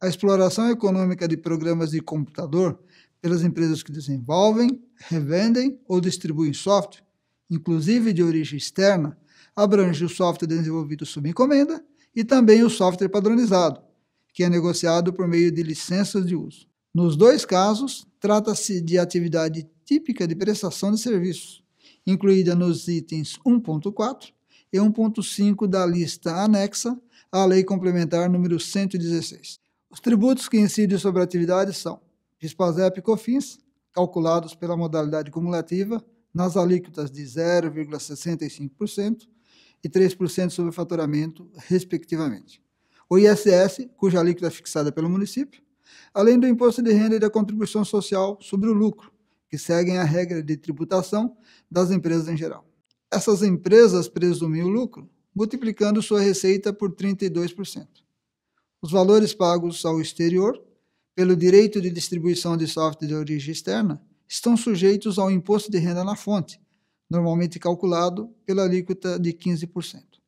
a exploração econômica de programas de computador pelas empresas que desenvolvem, revendem ou distribuem software, inclusive de origem externa, abrange o software desenvolvido sob encomenda e também o software padronizado, que é negociado por meio de licenças de uso. Nos dois casos, trata-se de atividade típica de prestação de serviços, incluída nos itens 1.4 e 1.5 da lista anexa à Lei Complementar número 116. Os tributos que incidem sobre a atividade são pis e COFINS, calculados pela modalidade cumulativa nas alíquotas de 0,65% e 3% sobre o faturamento, respectivamente. O ISS, cuja alíquota é fixada pelo município, além do imposto de renda e da contribuição social sobre o lucro, que seguem a regra de tributação das empresas em geral. Essas empresas presumem o lucro, multiplicando sua receita por 32% os valores pagos ao exterior pelo direito de distribuição de software de origem externa estão sujeitos ao imposto de renda na fonte, normalmente calculado pela alíquota de 15%.